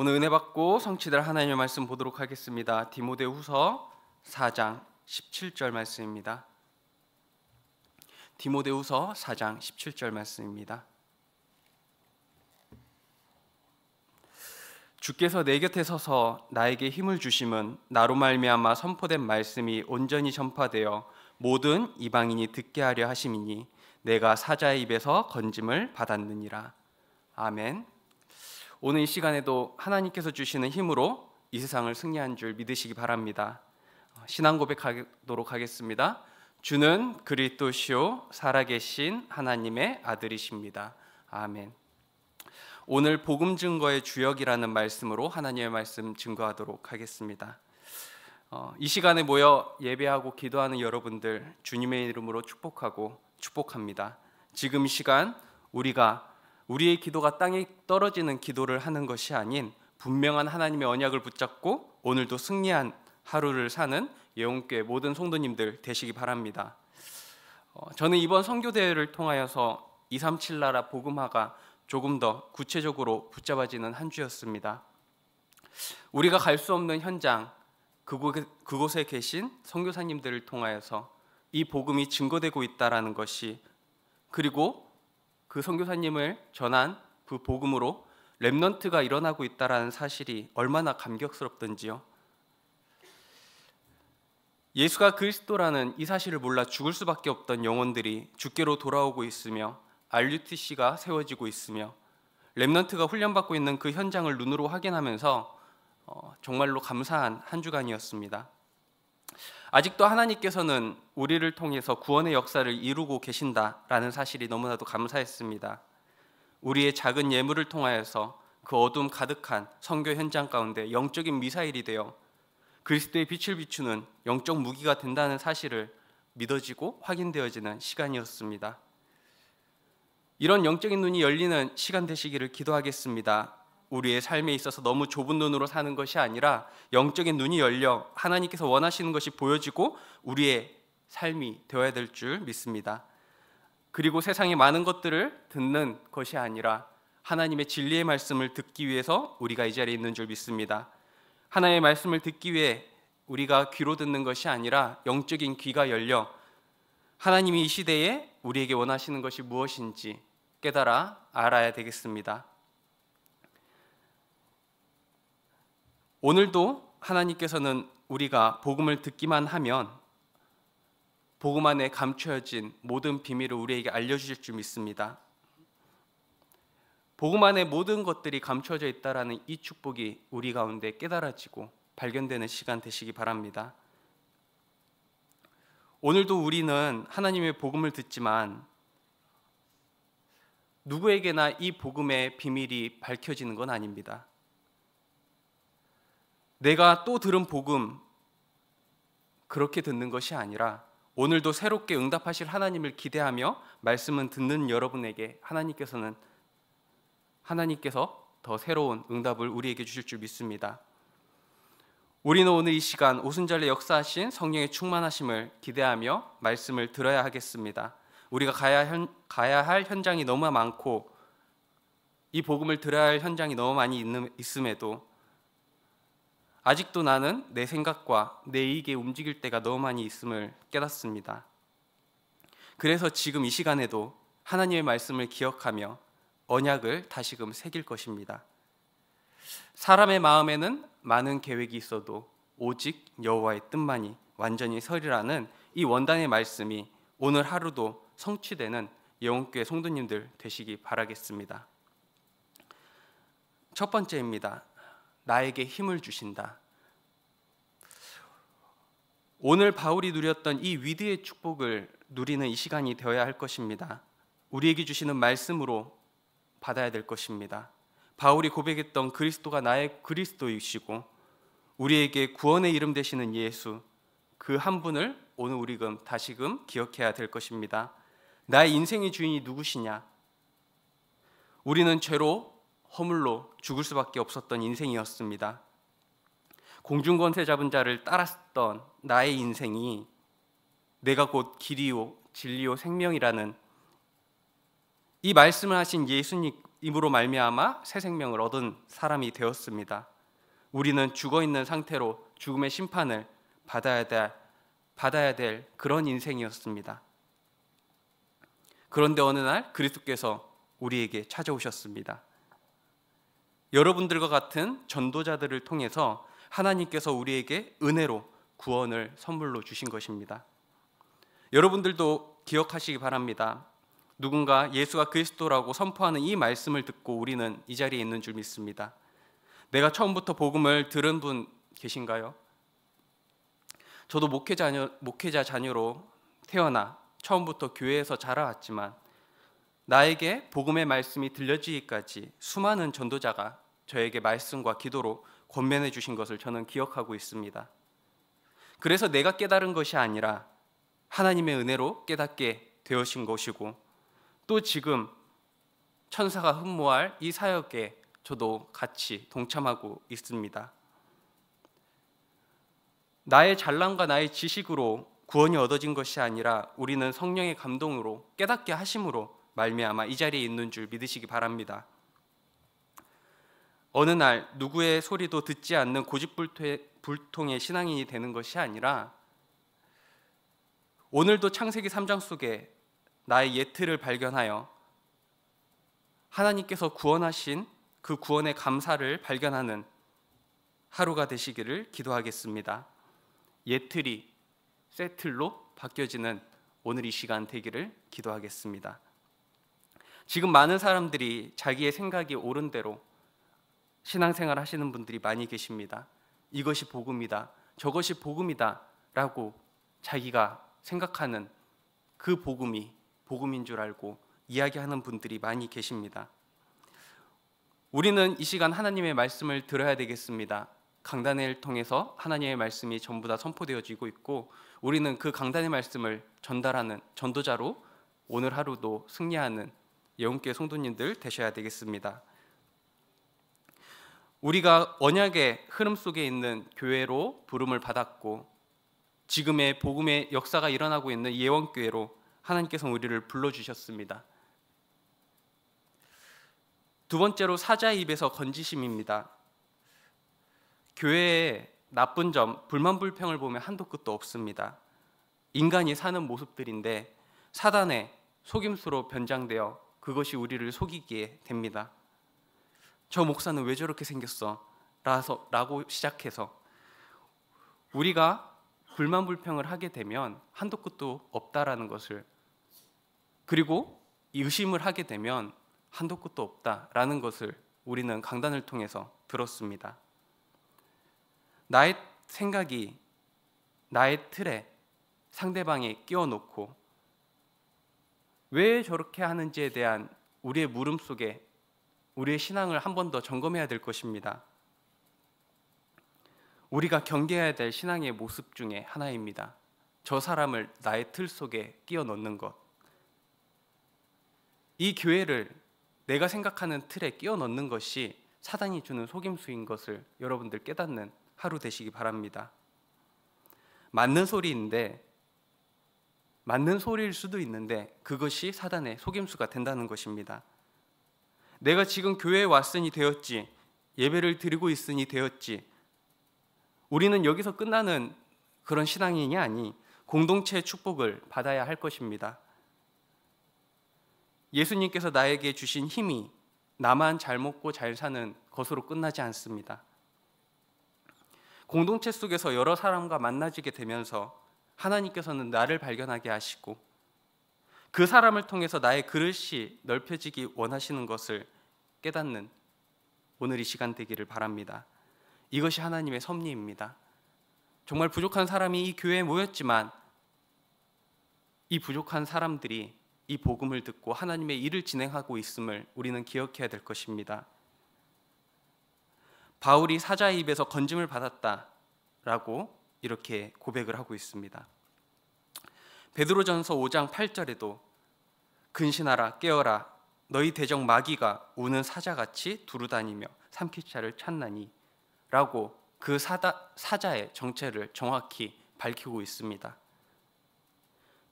오늘 은혜 받고 성취될 하나님의 말씀 보도록 하겠습니다. 디모데후서 4장 17절 말씀입니다. 디모데후서 4장 17절 말씀입니다. 주께서 내 곁에 서서 나에게 힘을 주심은 나로 말미암아 선포된 말씀이 온전히 전파되어 모든 이방인이 듣게 하려 하심이니 내가 사자의 입에서 건짐을 받았느니라. 아멘. 오늘 이 시간에도 하나님께서 주시는 힘으로 이 세상을 승리한 줄 믿으시기 바랍니다. 어, 신앙 고백하도록 하겠습니다. 주는 그리스도시요 살아계신 하나님의 아들이십니다. 아멘. 오늘 복음 증거의 주역이라는 말씀으로 하나님의 말씀 증거하도록 하겠습니다. 어, 이 시간에 모여 예배하고 기도하는 여러분들 주님의 이름으로 축복하고 축복합니다. 지금 시간 우리가 우리의 기도가 땅에 떨어지는 기도를 하는 것이 아닌 분명한 하나님의 언약을 붙잡고 오늘도 승리한 하루를 사는 예원교회 모든 성도님들 되시기 바랍니다. 어, 저는 이번 선교대회를 통하여서 237 나라 복음화가 조금 더 구체적으로 붙잡아지는 한 주였습니다. 우리가 갈 수 없는 현장 그곳에, 그곳에 계신 선교사님들을 통하여서 이 복음이 증거되고 있다라는 것이 그리고 그 선교사님을 전한 그 복음으로 렘넌트가 일어나고 있다라는 사실이 얼마나 감격스럽던지요. 예수가 그리스도라는 이 사실을 몰라 죽을 수밖에 없던 영혼들이 주께로 돌아오고 있으며 RUTC가 세워지고 있으며 렘넌트가 훈련받고 있는 그 현장을 눈으로 확인하면서 어, 정말로 감사한 한 주간이었습니다. 아직도 하나님께서는 우리를 통해서 구원의 역사를 이루고 계신다라는 사실이 너무나도 감사했습니다. 우리의 작은 예물을 통하여서 그 어둠 가득한 선교 현장 가운데 영적인 미사일이 되어 그리스도의 빛을 비추는 영적 무기가 된다는 사실을 믿어지고 확인되어지는 시간이었습니다. 이런 영적인 눈이 열리는 시간 되시기를 기도하겠습니다. 우리의 삶에 있어서 너무 좁은 눈으로 사는 것이 아니라 영적인 눈이 열려 하나님께서 원하시는 것이 보여지고 우리의 삶이 되어야 될 줄 믿습니다. 그리고 세상의 많은 것들을 듣는 것이 아니라 하나님의 진리의 말씀을 듣기 위해서 우리가 이 자리에 있는 줄 믿습니다. 하나님의 말씀을 듣기 위해 우리가 귀로 듣는 것이 아니라 영적인 귀가 열려 하나님이 이 시대에 우리에게 원하시는 것이 무엇인지 깨달아 알아야 되겠습니다. 오늘도 하나님께서는 우리가 복음을 듣기만 하면 복음 안에 감춰진 모든 비밀을 우리에게 알려주실 줄 믿습니다. 복음 안에 모든 것들이 감춰져 있다라는 이 축복이 우리 가운데 깨달아지고 발견되는 시간 되시기 바랍니다. 오늘도 우리는 하나님의 복음을 듣지만 누구에게나 이 복음의 비밀이 밝혀지는 건 아닙니다. 내가 또 들은 복음 그렇게 듣는 것이 아니라 오늘도 새롭게 응답하실 하나님을 기대하며 말씀은 듣는 여러분에게 하나님께서는 하나님께서 더 새로운 응답을 우리에게 주실 줄 믿습니다. 우리는 오늘 이 시간 오순절에 역사하신 성령의 충만하심을 기대하며 말씀을 들어야 하겠습니다. 우리가 가야, 현, 가야 할 현장이 너무 많고 이 복음을 들어야 할 현장이 너무 많이 있는, 있음에도 아직도 나는 내 생각과 내 이익에 움직일 때가 너무 많이 있음을 깨닫습니다. 그래서 지금 이 시간에도 하나님의 말씀을 기억하며 언약을 다시금 새길 것입니다. 사람의 마음에는 많은 계획이 있어도 오직 여호와의 뜻만이 완전히 서리라는 이 원단의 말씀이 오늘 하루도 성취되는 영혼교회 성도님들 되시기 바라겠습니다. 첫 번째입니다. 나에게 힘을 주신다. 오늘 바울이 누렸던 이 위대의 축복을 누리는 이 시간이 되어야 할 것입니다. 우리에게 주시는 말씀으로 받아야 될 것입니다. 바울이 고백했던 그리스도가 나의 그리스도이시고 우리에게 구원의 이름 되시는 예수 그 한 분을 오늘 우리금 다시금 기억해야 될 것입니다. 나의 인생의 주인이 누구시냐? 우리는 죄로 허물로 죽을 수밖에 없었던 인생이었습니다. 공중권세 잡은 자를 따랐던 나의 인생이 내가 곧 길이요 진리요 생명이라는 이 말씀을 하신 예수님으로 말미암아 새 생명을 얻은 사람이 되었습니다. 우리는 죽어 있는 상태로 죽음의 심판을 받아야 될 받아야 될 그런 인생이었습니다. 그런데 어느 날 그리스도께서 우리에게 찾아오셨습니다. 여러분들과 같은 전도자들을 통해서 하나님께서 우리에게 은혜로 구원을 선물로 주신 것입니다. 여러분들도 기억하시기 바랍니다. 누군가 예수가 그리스도라고 선포하는 이 말씀을 듣고 우리는 이 자리에 있는 줄 믿습니다. 내가 처음부터 복음을 들은 분 계신가요? 저도 목회자녀, 목회자 자녀로 태어나 처음부터 교회에서 자라왔지만 나에게 복음의 말씀이 들려지기까지 수많은 전도자가 저에게 말씀과 기도로 권면해 주신 것을 저는 기억하고 있습니다. 그래서 내가 깨달은 것이 아니라 하나님의 은혜로 깨닫게 되어진 것이고 또 지금 천사가 흠모할 이 사역에 저도 같이 동참하고 있습니다. 나의 잘남과 나의 지식으로 구원이 얻어진 것이 아니라 우리는 성령의 감동으로 깨닫게 하심으로 말미암아 이 자리에 있는 줄 믿으시기 바랍니다. 어느 날 누구의 소리도 듣지 않는 고집불통의 신앙인이 되는 것이 아니라 오늘도 창세기 3장 속에 나의 예트를 발견하여 하나님께서 구원하신 그 구원의 감사를 발견하는 하루가 되시기를 기도하겠습니다. 예틀이 세틀로 바뀌어지는 오늘 이 시간 되기를 기도하겠습니다. 지금 많은 사람들이 자기의 생각이 옳은 대로 신앙생활 하시는 분들이 많이 계십니다. 이것이 복음이다. 저것이 복음이다라고 자기가 생각하는 그 복음이 복음인 줄 알고 이야기하는 분들이 많이 계십니다. 우리는 이 시간 하나님의 말씀을 들어야 되겠습니다. 강단을 통해서 하나님의 말씀이 전부 다 선포되어지고 있고 우리는 그 강단의 말씀을 전달하는 전도자로 오늘 하루도 승리하는 예원교회 성도님들 되셔야 되겠습니다. 우리가 언약의 흐름 속에 있는 교회로 부름을 받았고 지금의 복음의 역사가 일어나고 있는 예원교회로 하나님께서 우리를 불러주셨습니다. 두 번째로 사자의 입에서 건지심입니다. 교회의 나쁜 점, 불만 불평을 보면 한도 끝도 없습니다. 인간이 사는 모습들인데 사단의 속임수로 변장되어 그것이 우리를 속이게 됩니다. 저 목사는 왜 저렇게 생겼어? 라서 라고 시작해서 우리가 불만 불평을 하게 되면 한도 끝도 없다라는 것을 그리고 의심을 하게 되면 한도 끝도 없다라는 것을 우리는 강단을 통해서 들었습니다. 나의 생각이 나의 틀에 상대방이 끼워놓고 왜 저렇게 하는지에 대한 우리의 물음 속에 우리의 신앙을 한 번 더 점검해야 될 것입니다. 우리가 경계해야 될 신앙의 모습 중에 하나입니다. 저 사람을 나의 틀 속에 끼워 넣는 것. 이 교회를 내가 생각하는 틀에 끼워 넣는 것이 사단이 주는 속임수인 것을 여러분들 깨닫는 하루 되시기 바랍니다. 맞는 소리인데 맞는 소리일 수도 있는데 그것이 사단의 속임수가 된다는 것입니다. 내가 지금 교회에 왔으니 되었지. 예배를 드리고 있으니 되었지. 우리는 여기서 끝나는 그런 신앙인이 아니 공동체의 축복을 받아야 할 것입니다. 예수님께서 나에게 주신 힘이 나만 잘 먹고 잘 사는 것으로 끝나지 않습니다. 공동체 속에서 여러 사람과 만나지게 되면서 하나님께서는 나를 발견하게 하시고 그 사람을 통해서 나의 그릇이 넓혀지기 원하시는 것을 깨닫는 오늘 이 시간 되기를 바랍니다. 이것이 하나님의 섭리입니다. 정말 부족한 사람이 이 교회에 모였지만 이 부족한 사람들이 이 복음을 듣고 하나님의 일을 진행하고 있음을 우리는 기억해야 될 것입니다. 바울이 사자의 입에서 건짐을 받았다라고 이렇게 고백을 하고 있습니다. 베드로전서 5장 8절에도 근신하라 깨어라 너희 대적 마귀가 우는 사자같이 두루다니며 삼키자를 찾나니라고 그 사다, 사자의 정체를 정확히 밝히고 있습니다.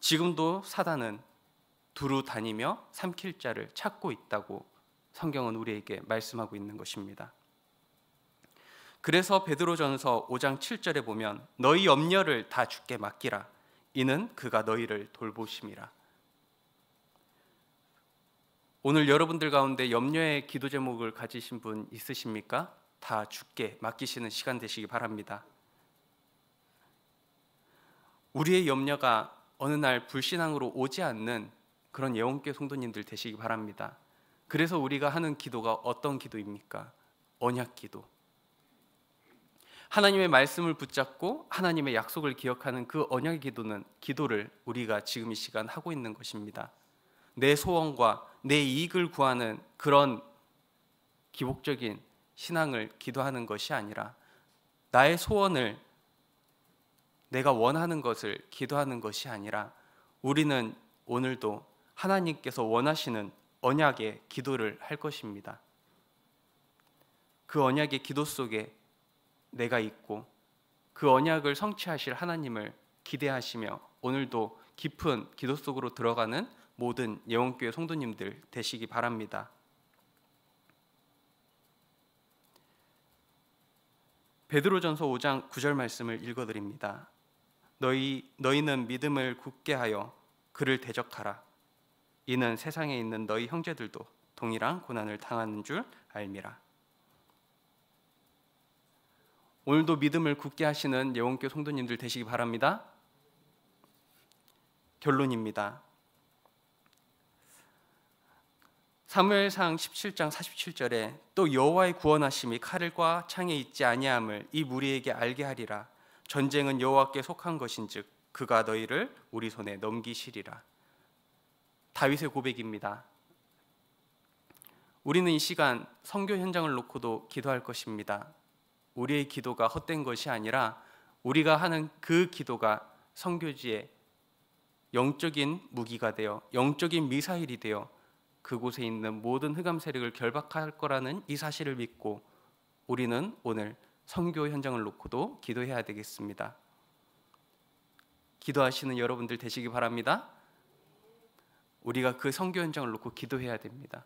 지금도 사단은 두루 다니며 삼킬 자를 찾고 있다고 성경은 우리에게 말씀하고 있는 것입니다. 그래서 베드로전서 5장 7절에 보면 너희 염려를 다 주께 맡기라 이는 그가 너희를 돌보심이라. 오늘 여러분들 가운데 염려의 기도 제목을 가지신 분 있으십니까? 다 주께 맡기시는 시간 되시기 바랍니다. 우리의 염려가 어느 날 불신앙으로 오지 않는 그런 예원교 성도님들 되시기 바랍니다. 그래서 우리가 하는 기도가 어떤 기도입니까? 언약 기도. 하나님의 말씀을 붙잡고 하나님의 약속을 기억하는 그 언약의 기도는 기도를 우리가 지금 이 시간 하고 있는 것입니다. 내 소원과 내 이익을 구하는 그런 기복적인 신앙을 기도하는 것이 아니라 나의 소원을 내가 원하는 것을 기도하는 것이 아니라 우리는 오늘도 하나님께서 원하시는 언약의 기도를 할 것입니다. 그 언약의 기도 속에 내가 있고 그 언약을 성취하실 하나님을 기대하시며 오늘도 깊은 기도 속으로 들어가는 모든 예원교회 성도님들 되시기 바랍니다. 베드로전서 5장 9절 말씀을 읽어 드립니다. 너희 너희는 믿음을 굳게 하여 그를 대적하라. 이는 세상에 있는 너희 형제들도 동일한 고난을 당하는 줄 알미라. 오늘도 믿음을 굳게 하시는 예원교 성도님들 되시기 바랍니다. 결론입니다. 사무엘상 17장 47절에 또 여호와의 구원하심이 칼과 창에 있지 아니함을 이 무리에게 알게 하리라 전쟁은 여호와께 속한 것인즉 그가 너희를 우리 손에 넘기시리라 다윗의 고백입니다. 우리는 이 시간 선교 현장을 놓고도 기도할 것입니다. 우리의 기도가 헛된 것이 아니라 우리가 하는 그 기도가 성교지에 영적인 무기가 되어 영적인 미사일이 되어 그곳에 있는 모든 흑암 세력을 결박할 거라는 이 사실을 믿고 우리는 오늘 성교 현장을 놓고도 기도해야 되겠습니다. 기도하시는 여러분들 되시기 바랍니다. 우리가 그성교 현장을 놓고 기도해야 됩니다.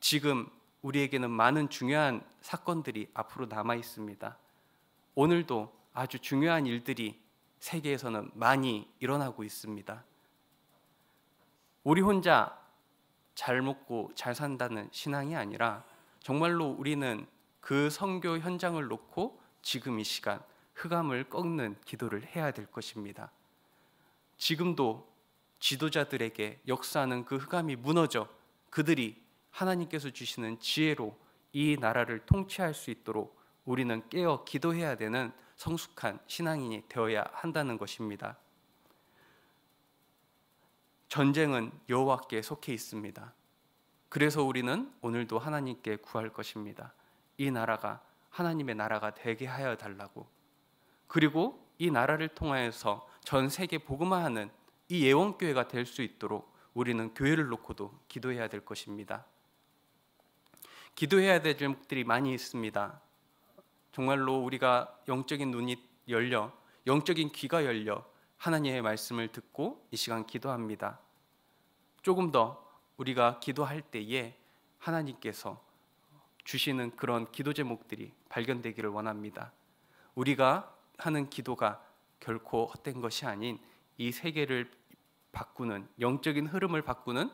지금 우리에게는 많은 중요한 사건들이 앞으로 남아 있습니다. 오늘도 아주 중요한 일들이 세계에서는 많이 일어나고 있습니다. 우리 혼자 잘 먹고 잘 산다는 신앙이 아니라 정말로 우리는 그 성교 현장을 놓고 지금 이 시간 흑암을 꺾는 기도를 해야 될 것입니다. 지금도 지도자들에게 역사하는 그 흑암이 무너져 그들이 하나님께서 주시는 지혜로 이 나라를 통치할 수 있도록 우리는 깨어 기도해야 되는 성숙한 신앙인이 되어야 한다는 것입니다. 전쟁은 여호와께 속해 있습니다. 그래서 우리는 오늘도 하나님께 구할 것입니다. 이 나라가 하나님의 나라가 되게 하여 달라고. 그리고 이 나라를 통하여서 전 세계 복음화하는 이 예원교회가 될 수 있도록 우리는 교회를 놓고도 기도해야 될 것입니다. 기도해야 될 제목들이 많이 있습니다. 정말로 우리가 영적인 눈이 열려, 영적인 귀가 열려 하나님의 말씀을 듣고 이 시간 기도합니다. 조금 더 우리가 기도할 때에 하나님께서 주시는 그런 기도 제목들이 발견되기를 원합니다. 우리가 하는 기도가 결코 헛된 것이 아닌 이 세계를 바꾸는 영적인 흐름을 바꾸는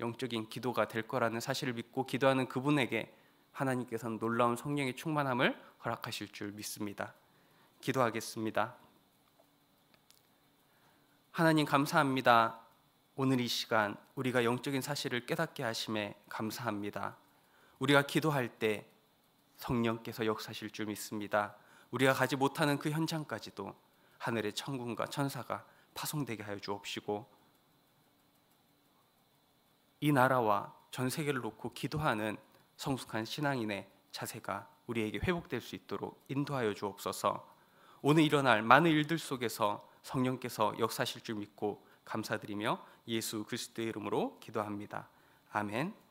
영적인 기도가 될 거라는 사실을 믿고 기도하는 그분에게 하나님께서는 놀라운 성령의 충만함을 허락하실 줄 믿습니다. 기도하겠습니다. 하나님 감사합니다. 오늘 이 시간 우리가 영적인 사실을 깨닫게 하심에 감사합니다. 우리가 기도할 때 성령께서 역사하실 줄 믿습니다. 우리가 가지 못하는 그 현장까지도 하늘의 천군과 천사가 파송되게 하여 주옵시고 이 나라와 전 세계를 놓고 기도하는 성숙한 신앙인의 자세가 우리에게 회복될 수 있도록 인도하여 주옵소서. 오늘 일어날 많은 일들 속에서 성령께서 역사하실 줄 믿고 감사드리며 예수 그리스도의 이름으로 기도합니다. 아멘.